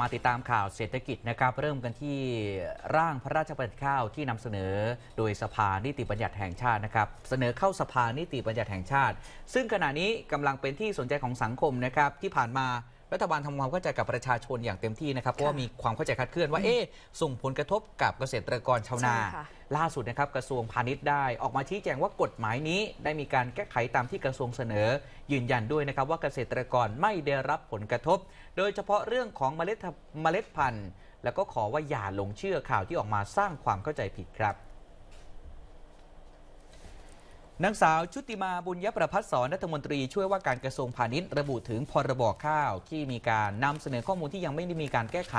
มาติดตามข่าวเศรษฐกิจนะครับเริ่มกันที่ร่างพระราชบัญญัติข้าวที่นำเสนอ โดยสภานิติบัญญัติแห่งชาตินะครับเสนอเข้าสภานิติบัญญัติแห่งชาติ ซึ่งขณะนี้กำลังเป็นที่สนใจของสังคมนะครับที่ผ่านมารัฐบาลทำความเข้าใจกับประชาชนอย่างเต็มที่นะครับ เพราะว่ามีความเข้าใจคลาดเคลื่อนว่า เอ๊ะส่งผลกระทบกับเกษตรกรชาวนา ล่าสุดนะครับกระทรวงพาณิชย์ได้ ออกมาชี้แจงว่ากฎหมายนี้ ได้มีการแก้ไขตามที่กระทรวงเสนอยืนยันด้วยนะครับ ว่าเกษตรกรไม่ได้รับผลกระทบ โดยเฉพาะเรื่องของเมล็ดเมล็ดพันธุ์ แล้วก็ขอว่าอย่าหลงเชื่อข่าวที่ออกมาสร้างความเข้าใจผิดครับนางสาวชุติมาบุญยประพัฒสอนรัฐมนตรีช่วยว่าการกระทรวงพาณิชย์ระบุถึงพรบข้าว ที่มีการนำเสนอข้อมูลที่ยังไม่ได้มีการแก้ไข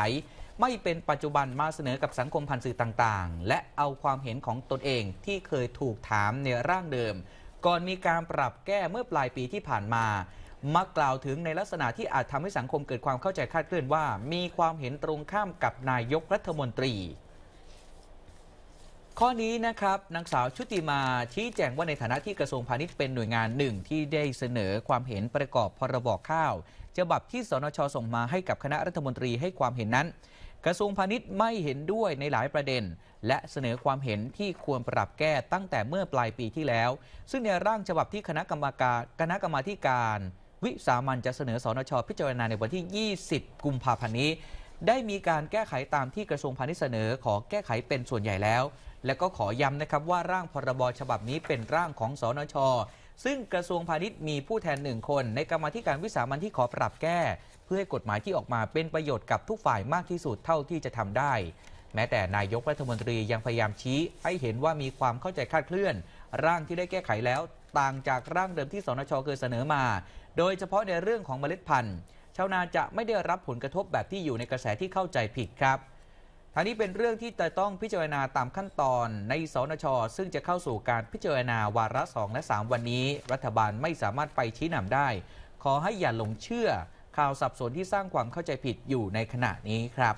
ไม่เป็นปัจจุบันมาเสนอกับสังคมผ่านสื่อต่างๆ และเอาความเห็นของตนเองที่เคยถูกถามในร่างเดิม ก่อนมีการปรับแก้เมื่อปลายปีที่ผ่านมา มักกล่าวถึงในลักษณะที่อาจทำให้สังคมเกิดความเข้าใจคลาดเคลื่อนว่า มีความเห็นตรงข้ามกับนายกรัฐมนตรีข้อนี้นะครับนางสาวชุติมาชี้แจงว่าในฐานะที่กระทรวงพาณิชย์เป็นหน่วยงานหนึ่งที่ได้เสนอความเห็นประกอบพรบข้าวฉบับที่สนชส่งมา ให้กับคณะรัฐมนตรีให้ความเห็นนั้น กระทรวงพาณิชย์ไม่เห็นด้วยในหลายประเด็น และเสนอความเห็นที่ควรปรับแก้ตั้งแต่เมื่อปลายปีที่แล้ว ซึ่งในร่างฉบับที่คณะกรรมการคณะกรรมาการ วิสามันจะเสนอสนชพิจารณาในวันที่ 20 กุมภาพันธ์นี้ได้มีการแก้ไขตามที่กระทรวงพาณิชย์เสนอขอแก้ไขเป็นส่วนใหญ่แล้วและก็ขอย้ำนะครับว่าร่างพรบฉบับนี้เป็นร่างของสนช ซึ่งกระทรวงพาณิชย์มีผู้แทนหนึ่งคนในกรรมธิการวิสามันที่ขอปรับแก้ เพื่อให้กฎหมายที่ออกมาเป็นประโยชน์กับทุกฝ่ายมากที่สุดเท่าที่จะทำได้ แม้แต่นายกรัฐมนตรียังพยายามชี้ ให้เห็นว่ามีความเข้าใจคลาดเคลื่อน ร่างที่ได้แก้ไขแล้วต่างจากร่างเดิมที่สนชเคยเสนอมา โดยเฉพาะในเรื่องของเมล็ดพันธุ์ชาวนาจะไม่ได้รับผลกระทบแบบที่อยู่ในกระแสที่เข้าใจผิดครับทางนี้เป็นเรื่องที่จะต้องพิจารณาตามขั้นตอนในสนช ซึ่งจะเข้าสู่การพิจารณาวาระ 2 และ 3 วันนี้ รัฐบาลไม่สามารถไปชี้นำได้ ขอให้อย่าหลงเชื่อข่าวสับสนที่สร้างความเข้าใจผิดอยู่ในขณะนี้ครับ